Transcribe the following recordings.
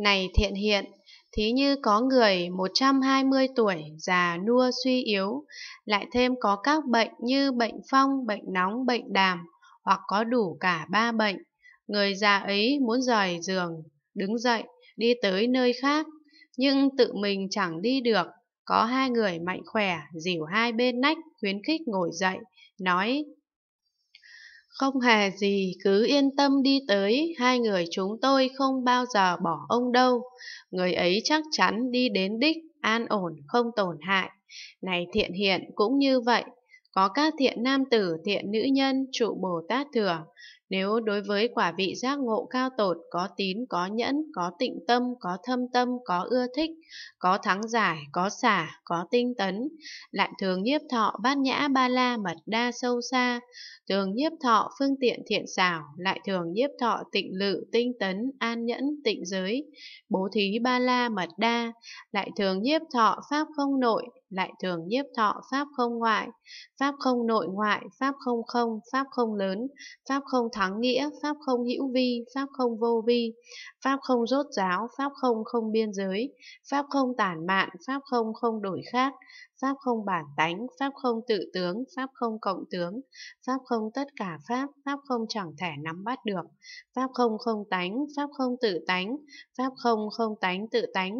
này thiện hiện, thí như có người 120 tuổi, già nua suy yếu, lại thêm có các bệnh như bệnh phong, bệnh nóng, bệnh đàm, hoặc có đủ cả ba bệnh. Người già ấy muốn rời giường, đứng dậy, đi tới nơi khác, nhưng tự mình chẳng đi được. Có hai người mạnh khỏe, dìu hai bên nách, khuyến khích ngồi dậy, nói không hề gì, cứ yên tâm đi tới, hai người chúng tôi không bao giờ bỏ ông đâu. Người ấy chắc chắn đi đến đích, an ổn, không tổn hại. Này thiện hiện cũng như vậy, có các thiện nam tử, thiện nữ nhân, trụ Bồ Tát thừa. Nếu đối với quả vị giác ngộ cao tột có tín, có nhẫn, có tịnh tâm, có thâm tâm, có ưa thích, có thắng giải, có xả, có tinh tấn, lại thường nhiếp thọ bát nhã ba la mật đa sâu xa, thường nhiếp thọ phương tiện thiện xảo, lại thường nhiếp thọ tịnh lự, tinh tấn, an nhẫn, tịnh giới, bố thí ba la mật đa, lại thường nhiếp thọ pháp không nội, lại thường nhiếp thọ pháp không ngoại, pháp không nội ngoại, pháp không không, pháp không lớn, pháp không thọ thắng nghĩa, pháp không hữu vi, pháp không vô vi, pháp không rốt ráo, pháp không không biên giới, pháp không tản mạn, pháp không không đổi khác, pháp không bản tánh, pháp không tự tướng, pháp không cộng tướng, pháp không tất cả pháp, pháp không chẳng thể nắm bắt được, pháp không không tánh, pháp không tự tánh, pháp không không tánh tự tánh,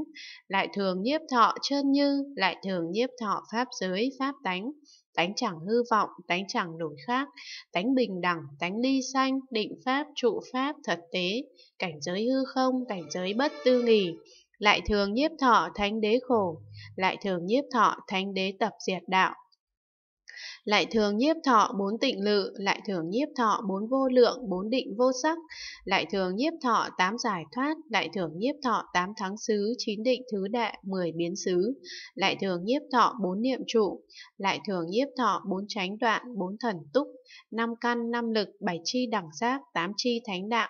lại thường nhiếp thọ chân như, lại thường nhiếp thọ pháp giới, pháp tánh, tánh chẳng hư vọng, tánh chẳng đổi khác, tánh bình đẳng, tánh ly sanh, định pháp, trụ pháp, thật tế, cảnh giới hư không, cảnh giới bất tư nghỉ. Lại thường nhiếp thọ thánh đế khổ, lại thường nhiếp thọ thánh đế tập diệt đạo lại thường nhiếp thọ bốn tịnh lự, lại thường nhiếp thọ bốn vô lượng, bốn định vô sắc, lại thường nhiếp thọ tám giải thoát, lại thường nhiếp thọ tám thắng xứ, chín định thứ đệ, mười biến xứ, lại thường nhiếp thọ bốn niệm trụ, lại thường nhiếp thọ bốn tránh đoạn, bốn thần túc, năm căn, năm lực, bảy chi đẳng giác, tám chi thánh đạo.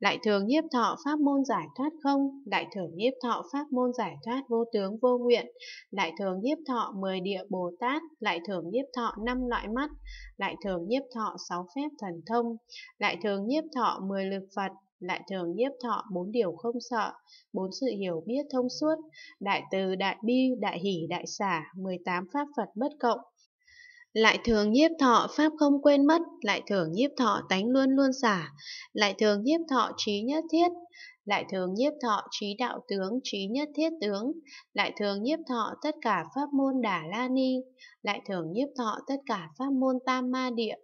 Đại thường nhiếp thọ pháp môn giải thoát không, đại thường nhiếp thọ pháp môn giải thoát vô tướng vô nguyện, đại thường nhiếp thọ mười địa Bồ Tát, đại thường nhiếp thọ năm loại mắt, đại thường nhiếp thọ sáu phép thần thông, đại thường nhiếp thọ mười lực Phật, lại thường nhiếp thọ bốn điều không sợ, bốn sự hiểu biết thông suốt, đại từ đại bi, đại hỷ đại xả, 18 pháp Phật bất cộng, lại thường nhiếp thọ pháp không quên mất, lại thường nhiếp thọ tánh luôn luôn xả, lại thường nhiếp thọ trí nhất thiết, lại thường nhiếp thọ trí đạo tướng, trí nhất thiết tướng, lại thường nhiếp thọ tất cả pháp môn đà la ni, lại thường nhiếp thọ tất cả pháp môn tam ma địa,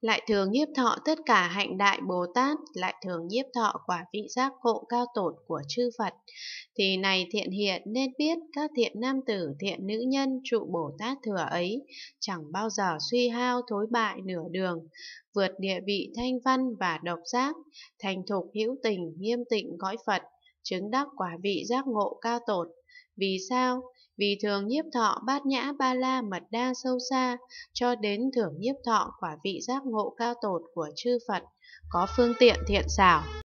lại thường nhiếp thọ tất cả hạnh đại Bồ Tát, lại thường nhiếp thọ quả vị giác ngộ cao tột của chư Phật. Thì này thiện hiện nên biết các thiện nam tử, thiện nữ nhân trụ Bồ Tát thừa ấy, chẳng bao giờ suy hao thối bại nửa đường, vượt địa vị thanh văn và độc giác, thành thục hữu tình, nghiêm tịnh gõi Phật, chứng đắc quả vị giác ngộ cao tột. Vì sao? vì thường nhiếp thọ bát nhã ba la mật đa sâu xa, cho đến thưởng nhiếp thọ quả vị giác ngộ cao tột của chư Phật, có phương tiện thiện xảo.